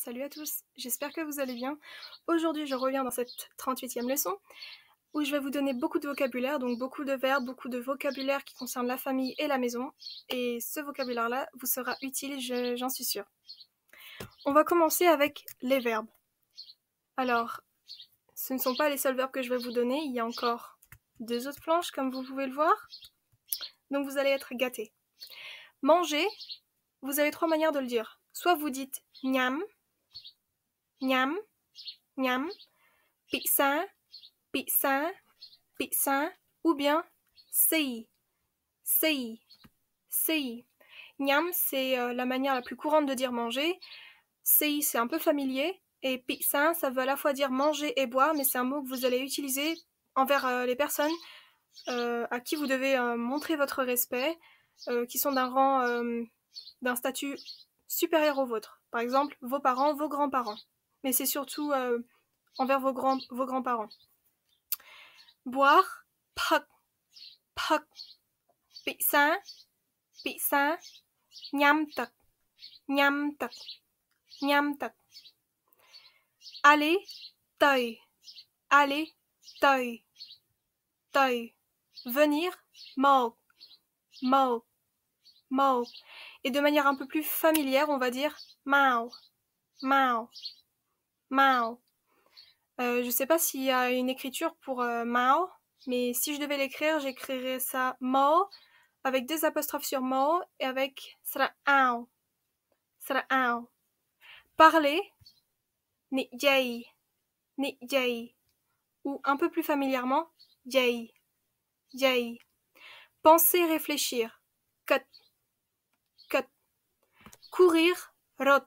salut à tous, j'espère que vous allez bien. Aujourd'hui je reviens dans cette 38e leçon où je vais vous donner beaucoup de vocabulaire, donc beaucoup de verbes, beaucoup de vocabulaire qui concerne la famille et la maison. Et ce vocabulaire-là vous sera utile, j'en suis sûre. On va commencer avec les verbes. Alors, ce ne sont pas les seuls verbes que je vais vous donner, il y a encore deux autres planches comme vous pouvez le voir. Donc vous allez être gâtés. Manger, vous avez trois manières de le dire. Soit vous dites niam, niam, niam, pizza, pizza, pizza, ou bien sei, sei, sei. Niam, c'est euh, la manière la plus courante de dire manger. Sei, c'est un peu familier. Et pizza, ça veut à la fois dire manger et boire, mais c'est un mot que vous allez utiliser envers euh, les personnes euh, à qui vous devez montrer votre respect, qui sont d'un rang, d'un statut supérieur au vôtre. Par exemple, vos parents, vos grands-parents. Mais c'est surtout euh, envers vos, grands, vos grands-parents. Boire, pak, pak, pizza, pizza, tak, nyamtak, tak. Aller, taille, aller, taille, taille. Venir, mau, mau, mao. Et de manière un peu plus familière, on va dire mao, mao, mao. Euh, je ne sais pas s'il y a une écriture pour euh, mao, mais si je devais l'écrire, j'écrirais ça mao avec des apostrophes sur mao et avec sra'ao, ao Parler, ni ni Jai. Ou un peu plus familièrement, Jai Jai. Penser, réfléchir, cut, courir rot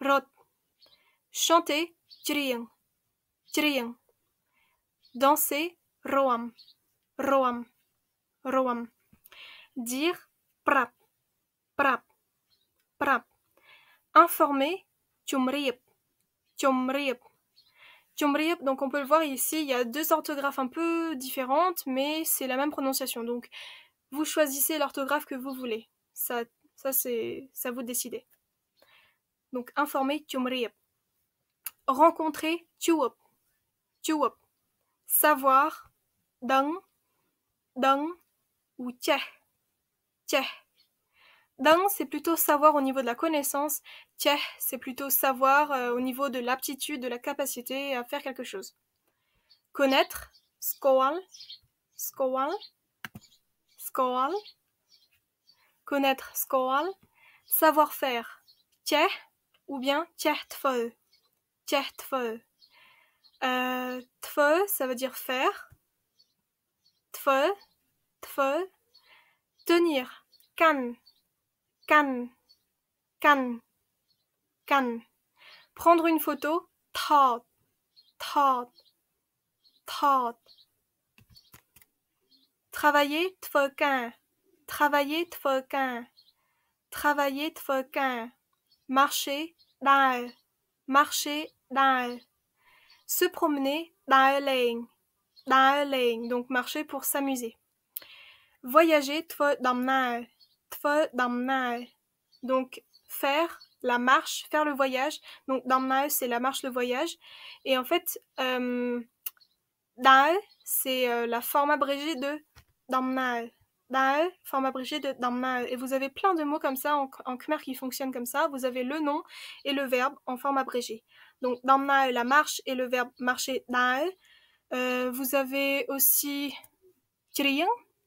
rot chanter trien, triang danser roam roam roam dire prap prap prap informer donc on peut le voir ici, il y a deux orthographes un peu différentes, mais c'est la même prononciation. Donc vous choisissez l'orthographe que vous voulez. Ça ça, c'est Ça, vous de décider. Donc, informer, Tumriyab. Rencontrer, tu Savoir, Dang. Dang ou Tcheh. Tcheh. Dang, c'est plutôt savoir au niveau de la connaissance. Tcheh, c'est plutôt savoir euh, au niveau de l'aptitude, de la capacité à faire quelque chose. Connaître, skoal, skoal, skoal connaître skoal, savoir-faire, tcheh ou bien tcheh tfe, Tcheh tfe. Euh, ça veut dire faire. tfe, tfe, tenir, can, can, can, can. Prendre une photo, taut, taut, taut. Travailler, can travailler twerking, travailler marcher dans, marcher dans, se promener dans lane, dans donc marcher pour s'amuser. Voyager dans dans donc faire la marche, faire le voyage. Donc dans c'est la marche, le voyage. Et en fait, euh, c'est euh, la forme abrégée de dans bah, forme abrégée de Dhamma. Et vous avez plein de mots comme ça en, khmer qui fonctionnent comme ça. Vous avez le nom et le verbe en forme abrégée. Donc Dhamma, la marche, et le verbe marcher, bah, euh, vous avez aussi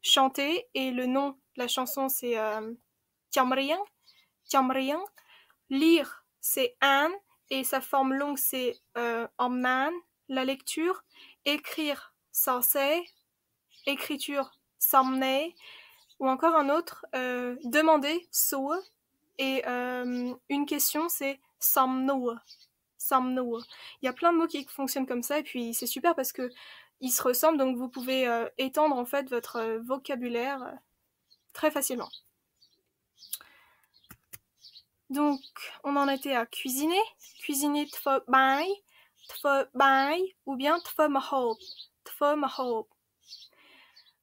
chanter, et le nom de la chanson c'est euh, Lire, c'est An, et sa forme longue c'est euh, la lecture. Écrire, c'est Écriture, ou encore un autre, euh, demander so, Et euh, une question, c'est samno. Il y a plein de mots qui fonctionnent comme ça, et puis c'est super parce que ils se ressemblent, donc vous pouvez euh, étendre en fait votre vocabulaire très facilement. Donc, on en était à cuisiner, cuisiner tfo bai, tfo bai, ou bien tfo tfo mahop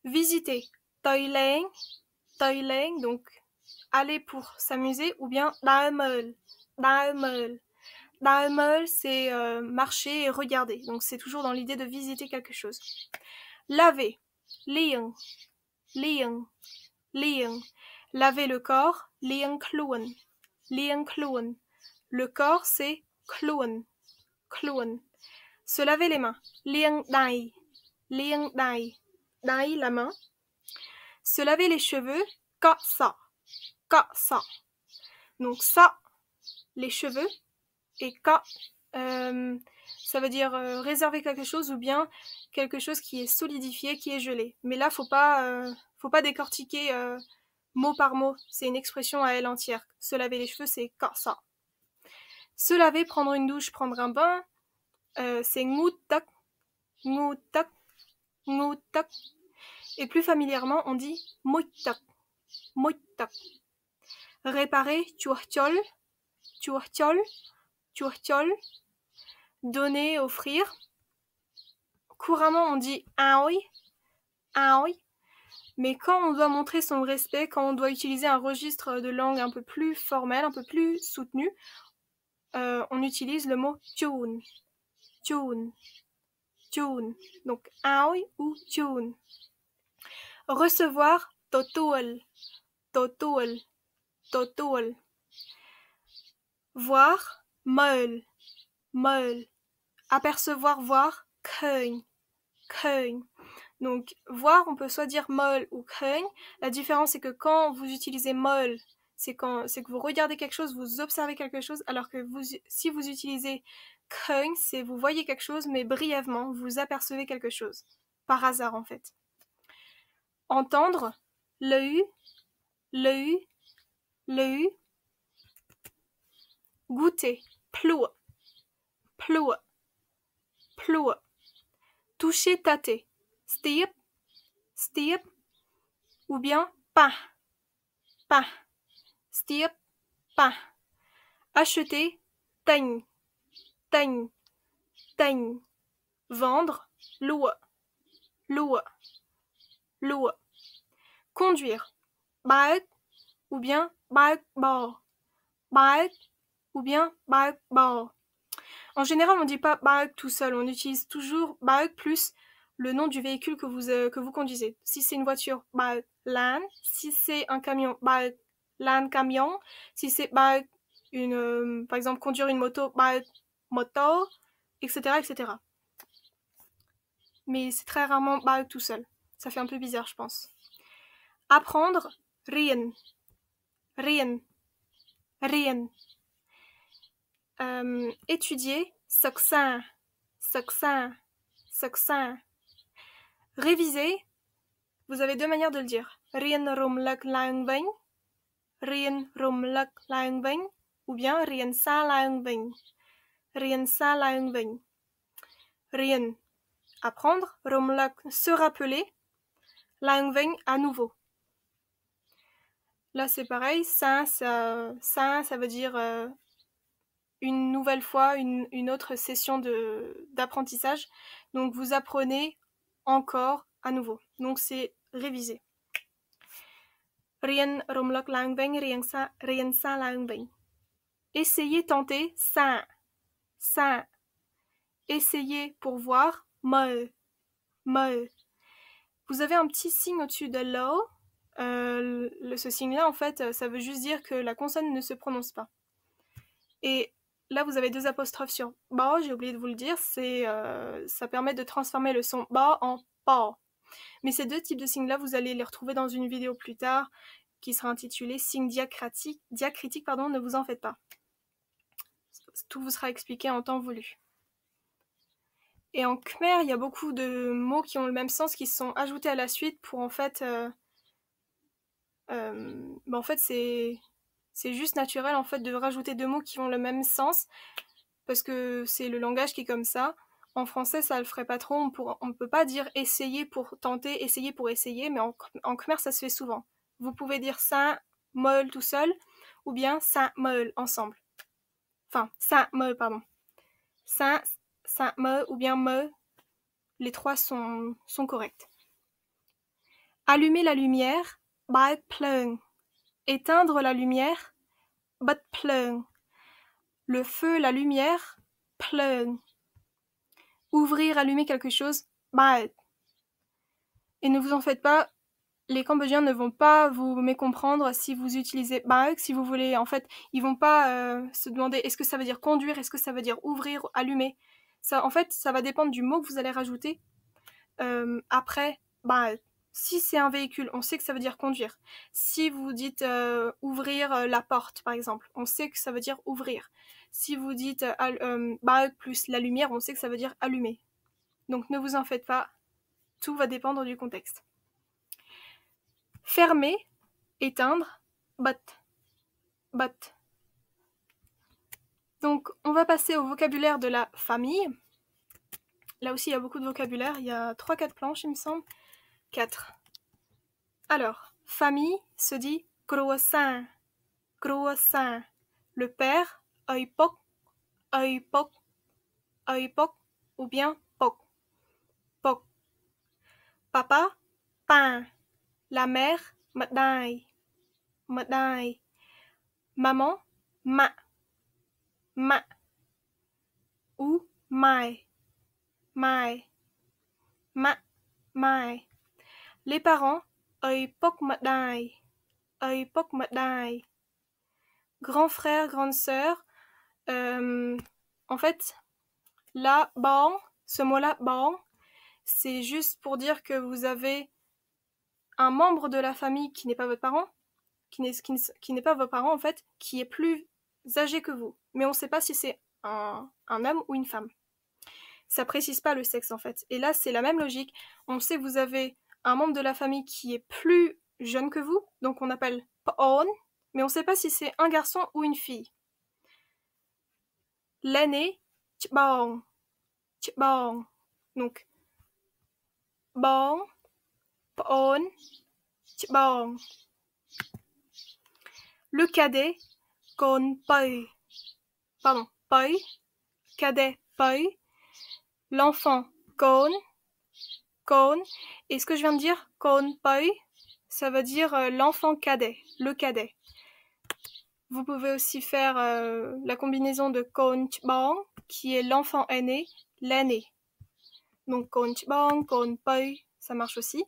visiter. Toi Leng donc aller pour s'amuser, ou bien meul, Da meul, c'est euh, marcher et regarder. Donc c'est toujours dans l'idée de visiter quelque chose. Laver, liang, liang, liang. Laver le corps, liang clouen liang kluen Le corps, c'est clouen Kluen Se laver les mains, liang dai, liang dai la main. Se laver les cheveux, ka sa. Ka sa. Donc ça, les cheveux, et ka, euh, ça veut dire euh, réserver quelque chose ou bien quelque chose qui est solidifié, qui est gelé. Mais là, faut pas, euh, faut pas décortiquer mot par mot. C'est une expression à elle entière. Se laver les cheveux, c'est ka ça. Se laver, prendre une douche, prendre un bain, c'est ngutak, ngutak. Et plus familièrement, on dit Moutak. Réparer, Donner, offrir. Couramment, on dit aoi. Aoi. Mais quand on doit montrer son respect, quand on doit utiliser un registre de langue un peu plus formel, un peu plus soutenu, euh, on utilise le mot tune. Tune tune donc aoi ou tune Recevoir totul, totul, totul. Voir mol mol Apercevoir, voir keun, Donc voir, on peut soit dire mol ou keun. La différence c'est que quand vous utilisez mol c'est quand c'est que vous regardez quelque chose, vous observez quelque chose, alors que vous, si vous utilisez c'est vous voyez quelque chose, mais brièvement, vous apercevez quelque chose. Par hasard, en fait. Entendre, le Leu. le le Goûter, Plou. Plou. Plou. Toucher, tâter, step, step. Ou bien, pas. Pas. Stir. Pas. Acheter, Tagne. Taigne, taigne. Vendre, louer, louer, louer. Conduire, bike ou bien bike bar bike ou bien bike bar En général, on ne dit pas bike tout seul, on utilise toujours bike plus le nom du véhicule que vous, euh, que vous conduisez. Si c'est une voiture, bike land Si c'est un camion, bike land camion. Si c'est bike une, euh, par exemple, conduire une moto, bike moto, etc. etc. Mais c'est très rarement bah, tout seul. Ça fait un peu bizarre, je pense. Apprendre, rien. Rien. Rien. Euh, étudier, succinct. Succinct. Succinct. Réviser, vous avez deux manières de le dire. Rien rom lak lang Rien rom lak Ou bien rien sa lang Rien ça រៀនសារឡើងវិញ Rien. apprendre Romlak. se rappeler ឡើងវិញ à nouveau Là, c'est pareil. Ça, ça, ça, ça veut dire euh, une nouvelle fois, une, autre session d'apprentissage. Donc, vous apprenez encore à nouveau. Donc, c'est réviser. Rien romlok langbeng, rien ça, rien ça Essayez, tenter, ça. Essayez pour voir Vous avez un petit signe au-dessus de l'o. Euh, ce signe-là, en fait, euh, ça veut juste dire que la consonne ne se prononce pas. Et là, vous avez deux apostrophes sur ba, j'ai oublié de vous le dire, c'est, euh, ça permet de transformer le son ba en pa. Mais ces deux types de signes-là, vous allez les retrouver dans une vidéo plus tard qui sera intitulée Signes diacritiques, diacritique, pardon, ne vous en faites pas tout vous sera expliqué en temps voulu. Et en khmer, il y a beaucoup de mots qui ont le même sens qui sont ajoutés à la suite pour en fait. Euh, euh, ben, en fait, c'est, c'est juste naturel en fait de rajouter deux mots qui ont le même sens parce que c'est le langage qui est comme ça. En français, ça le ferait pas trop. On, ne peut pas dire essayer pour tenter, essayer pour essayer, mais en, khmer, ça se fait souvent. Vous pouvez dire ça, mol tout seul ou bien ça, mol ensemble. Enfin, ça, me, pardon. Ça, ça, me ou bien me, les trois sont, sont corrects. Allumer la lumière, by plung Éteindre la lumière, but plung Le feu, la lumière, plung Ouvrir, allumer quelque chose, mal Et ne vous en faites pas, les Cambodgiens ne vont pas vous mécomprendre si vous utilisez barak, si vous voulez. En fait, ils vont pas euh, se demander est-ce que ça veut dire conduire, est-ce que ça veut dire ouvrir, allumer. Ça, en fait, ça va dépendre du mot que vous allez rajouter euh, après bah, Si c'est un véhicule, on sait que ça veut dire conduire. Si vous dites euh, ouvrir la porte, par exemple, on sait que ça veut dire ouvrir. Si vous dites bah, plus la lumière, on sait que ça veut dire allumer. Donc ne vous en faites pas, tout va dépendre du contexte. Fermer, éteindre, bat, bat. Donc, on va passer au vocabulaire de la famille. Là aussi, il y a beaucoup de vocabulaire. Il y a 3-4 planches, il me semble. 4. Alors, famille se dit croissant. Croissant. Le père, Oeuf-poc. œil poc ou bien pok. Pok. Papa, pain la mère, madai, madai, maman, ma, ma, ou my, my, ma, my. Les parents, œil pok madai, Grand frère, grande sœur, euh, en fait, la bon, ce mot-là, bon, c'est juste pour dire que vous avez un membre de la famille qui n'est pas votre parent, qui n'est, qui, n'est pas votre parent en fait, qui est plus âgé que vous. Mais on ne sait pas si c'est un, homme ou une femme. Ça précise pas le sexe en fait. Et là, c'est la même logique. On sait que vous avez un membre de la famille qui est plus jeune que vous, donc on appelle paon, mais on ne sait pas si c'est un garçon ou une fille. L'année... tchbaon. Donc, bon. Le cadet con pay, cadet pay, L'enfant con, Con. Et ce que je viens de dire, con pay, ça veut dire euh, l'enfant cadet, le cadet. Vous pouvez aussi faire euh, la combinaison de con chbong, qui est l'enfant aîné, l'aîné Donc con chbang, con poi, ça marche aussi.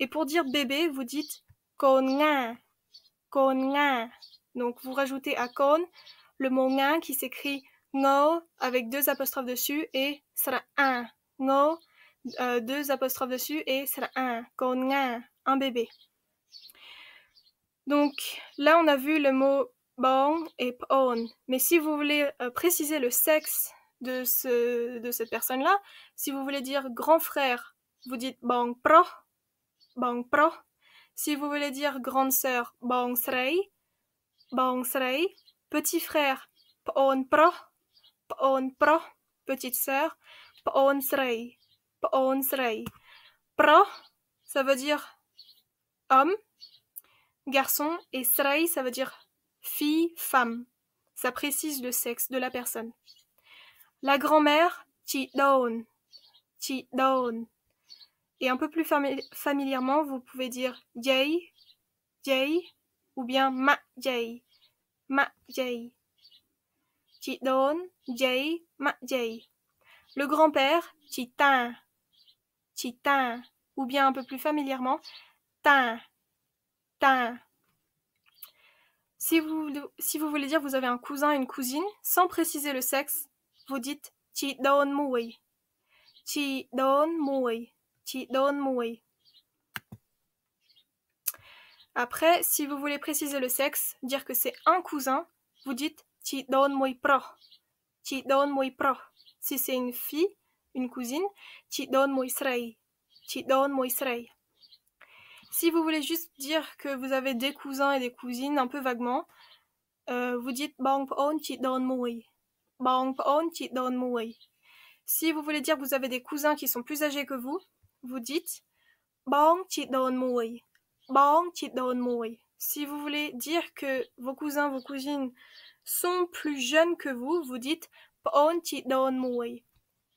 Et pour dire bébé, vous dites con konga. Donc vous rajoutez à kon le mot qui s'écrit no avec deux apostrophes dessus et sera un ngo euh, deux apostrophes dessus et sera un un bébé. Donc là on a vu le mot bon et pon. Mais si vous voulez euh, préciser le sexe de, ce, de cette personne-là, si vous voulez dire grand frère vous dites bang pro, bang pro. Si vous voulez dire grande sœur, bang srei, bang srei. Petit frère, pon pro, pon pro. Petite sœur, pon srei, pon srei. Pro, ça veut dire homme, garçon, et srei, ça veut dire fille, femme. Ça précise le sexe de la personne. La grand-mère, chi don, chi don. Et un peu plus familièrement, vous pouvez dire J'ai, j'ai, ou bien ma j'ai. ma j'ai. Chi Don, ma j'ai. Le grand-père, chi tin, ou bien un peu plus familièrement, tin, tin. Si vous, si vous voulez dire vous avez un cousin, une cousine, sans préciser le sexe, vous dites ti Don mui, ti Don mui. Après, si vous voulez préciser le sexe, dire que c'est un cousin, vous dites chi don pro. Chi don pro. Si c'est une fille, une cousine, chi don mui srei. don Si vous voulez juste dire que vous avez des cousins et des cousines un peu vaguement, euh, vous dites bang on chi don don Si vous voulez dire que vous avez des cousins qui sont plus âgés que vous, vous dites Bong chi don Si vous voulez dire que vos cousins, vos cousines sont plus jeunes que vous, vous dites Pon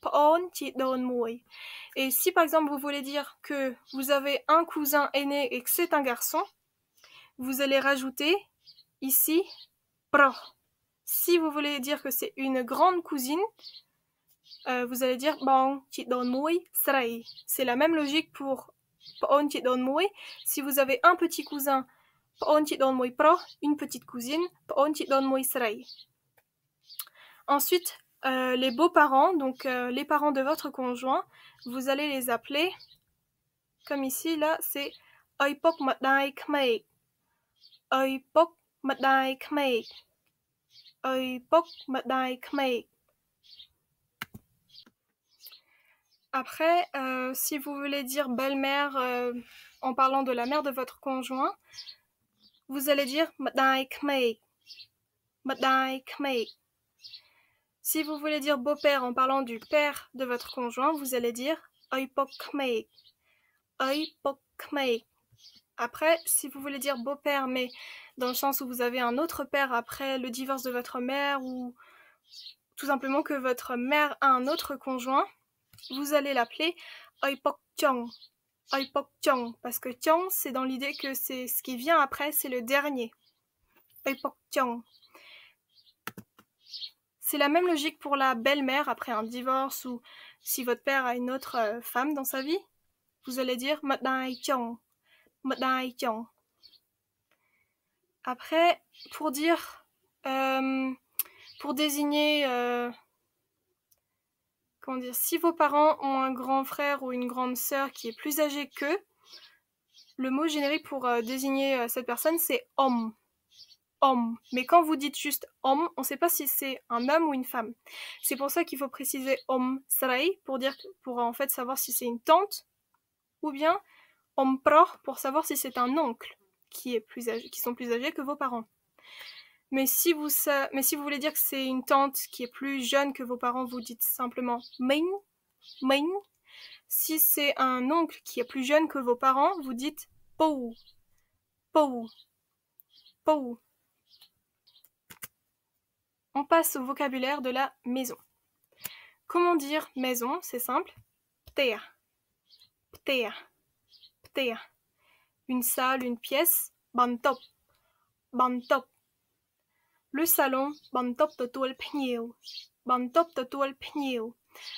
Pon Et si par exemple vous voulez dire que vous avez un cousin aîné et que c'est un garçon, vous allez rajouter ici Pro. Si vous voulez dire que c'est une grande cousine, euh, vous allez dire bon, qui donne srei. C'est la même logique pour on qui donne Si vous avez un petit cousin, on qui donne pro, une petite cousine, on qui donne srei. Ensuite, euh, les beaux-parents, donc euh, les parents de votre conjoint, vous allez les appeler comme ici là, c'est oipok madai kmeik. Oipok madai kmeik. Oipok madai kmei Après, euh, si vous voulez dire belle-mère euh, en parlant de la mère de votre conjoint, vous allez dire Si vous voulez dire beau-père en parlant du père de votre conjoint, vous allez dire Après, si vous voulez dire beau-père, mais dans le sens où vous avez un autre père après le divorce de votre mère ou tout simplement que votre mère a un autre conjoint, vous allez l'appeler Oipok parce que Chong, c'est dans l'idée que c'est ce qui vient après, c'est le dernier. Oipok C'est la même logique pour la belle-mère après un divorce ou si votre père a une autre euh, femme dans sa vie. Vous allez dire Madai Chong. Après, pour dire, euh, pour désigner euh, dire, si vos parents ont un grand frère ou une grande sœur qui est plus âgé qu'eux, le mot générique pour euh, désigner euh, cette personne, c'est homme. Mais quand vous dites juste homme, on ne sait pas si c'est un homme ou une femme. C'est pour ça qu'il faut préciser homme sarai pour dire, pour en fait savoir si c'est une tante, ou bien homme pro pour savoir si c'est un oncle qui est plus âgé, qui sont plus âgés que vos parents. Mais si vous, ça, mais si vous voulez dire que c'est une tante qui est plus jeune que vos parents, vous dites simplement mein, Main. Si c'est un oncle qui est plus jeune que vos parents, vous dites pou, pou, pou. On passe au vocabulaire de la maison. Comment dire maison C'est simple. Ptea. Ptea. Ptea. Une salle, une pièce. Bantop. Bantop. Le salon, bantop top to Bantop totul pnieu.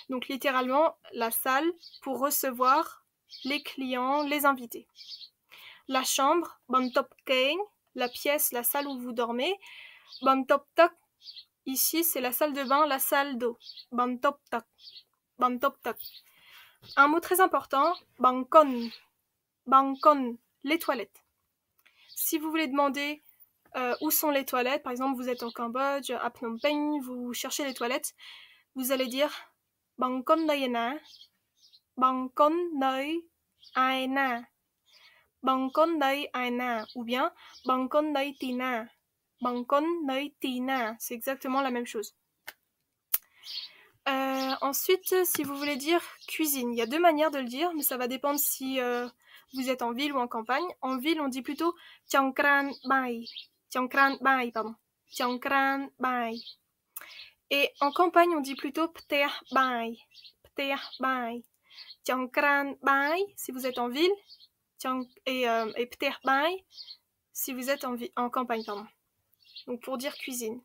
Donc littéralement la salle pour recevoir les clients, les invités. La chambre, bantop keng, la pièce, la salle où vous dormez. Bantop tok. ici c'est la salle de bain, la salle d'eau. Bantop tak. Bantop tok. Un mot très important, ban Bangkon. les toilettes. Si vous voulez demander euh, où sont les toilettes. Par exemple, vous êtes au Cambodge, à Phnom Penh, vous cherchez les toilettes. Vous allez dire Bangkon Bang Bangkon Aina, ou bien Bangkon Day Tina, Tina. C'est exactement la même chose. Euh, ensuite, si vous voulez dire cuisine, il y a deux manières de le dire, mais ça va dépendre si euh, vous êtes en ville ou en campagne. En ville, on dit plutôt Changkran Bai. Tiankran bai, pardon. Tiankran bai. Et en campagne, on dit plutôt pter bai. Pter bai. Tiankran bai, si vous êtes en ville. Et, euh, et pter bai, si vous êtes en, campagne, pardon. Donc pour dire cuisine.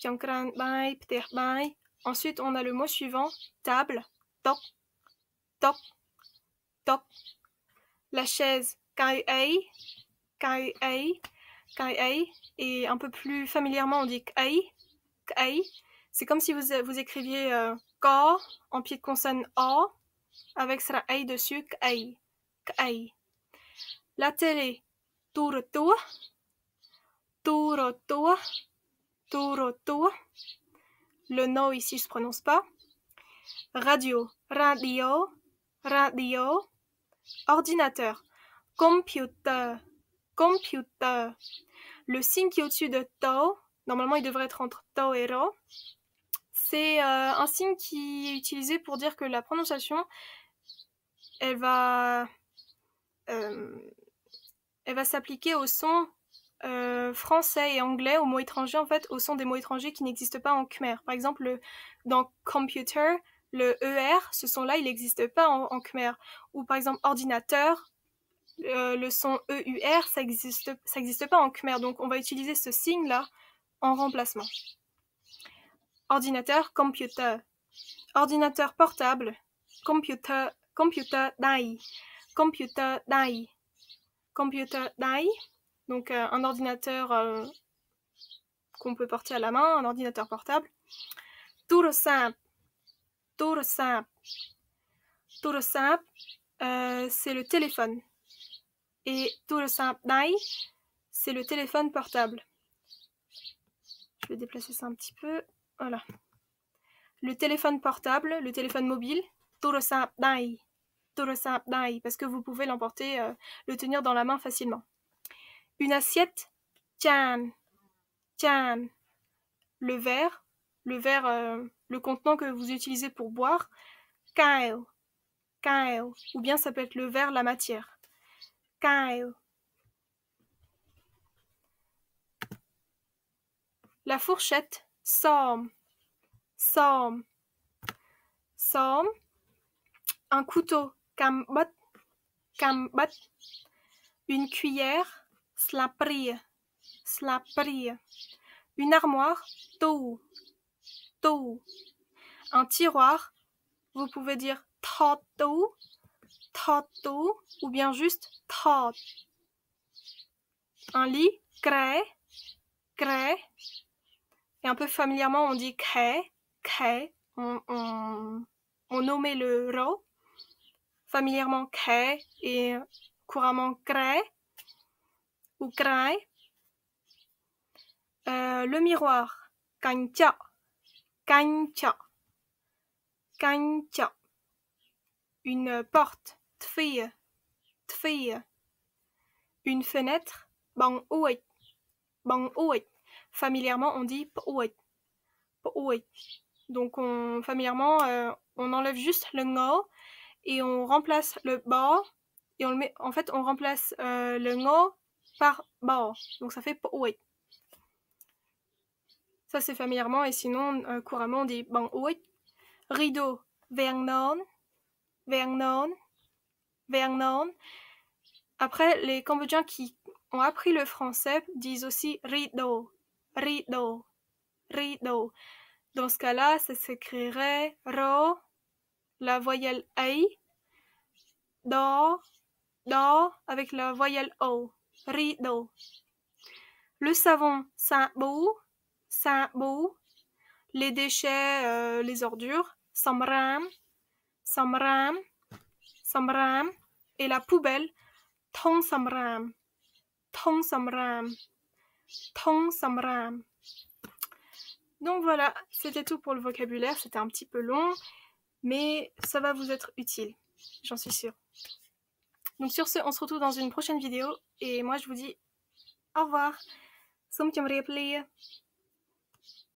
Tiankran bai, pter bai. Ensuite, on a le mot suivant, table. Top. Top. Top. La chaise, kai ei. Kai et un peu plus familièrement on dit kai, kai. C'est comme si vous, vous écriviez euh, ka en pied de consonne a avec sera ai dessus, kai, La télé, tour tour, tour tour, tour tour. Le nom ici se prononce pas. Radio, radio, radio. Ordinateur, computer, computer. Le signe qui est au-dessus de tau, normalement il devrait être entre tau et ro. C'est euh, un signe qui est utilisé pour dire que la prononciation, elle va, euh, elle va s'appliquer au son euh, français et anglais, aux mots étrangers, en fait, au son des mots étrangers qui n'existent pas en khmer. Par exemple, dans computer, le ER, ce son-là, il n'existe pas en, khmer. Ou par exemple, ordinateur, euh, le son EUR, ça n'existe ça pas en Khmer. Donc, on va utiliser ce signe-là en remplacement. Ordinateur, computer. Ordinateur portable, computer, computer dai. Computer dai. Computer dai. Donc, euh, un ordinateur euh, qu'on peut porter à la main, un ordinateur portable. Tour simple. Tour simple. Tour simple, c'est le téléphone. Et dai c'est le téléphone portable. Je vais déplacer ça un petit peu. Voilà. Le téléphone portable, le téléphone mobile, Torosanai. dai parce que vous pouvez l'emporter, euh, le tenir dans la main facilement. Une assiette, Tian. Tian. Le verre, le verre, euh, le contenant que vous utilisez pour boire, Kyle. Kyle. Ou bien ça peut être le verre, la matière. La fourchette, somme, somme, somme. Un couteau, cambot, cambot. Une cuillère, slaprie, slaprie. Une armoire, tou, tou. Un tiroir, vous pouvez dire tou tatu ou bien juste tot. Un lit, gré, gré. Et un peu familièrement, on dit cré, cré. On, on, on nommait le ro. Familièrement cré et couramment gré ou gré. Euh, le miroir, kancha, kancha, kancha. Une porte, une fenêtre, bang ouet, bang ouet. Familièrement, on dit Donc, on, familièrement, euh, on enlève juste le ngo et on remplace le ba et on met. En fait, on remplace euh, le ngo par bao. Donc, ça fait pouet. Ça, c'est familièrement et sinon, euh, couramment, on dit bang ouet. Rideau, vernon, vernon. Après, les Cambodgiens qui ont appris le français disent aussi rideau, rideau, rideau. Dans ce cas-là, ça s'écrirait ro, la voyelle ai, do, do avec la voyelle o, rideau. Le savon saint-bou, Les déchets, euh, les ordures, samram, samram samram et la poubelle samram. Tong samram. Tong samram. Donc voilà, c'était tout pour le vocabulaire. C'était un petit peu long, mais ça va vous être utile, j'en suis sûre. Donc sur ce, on se retrouve dans une prochaine vidéo et moi je vous dis au revoir.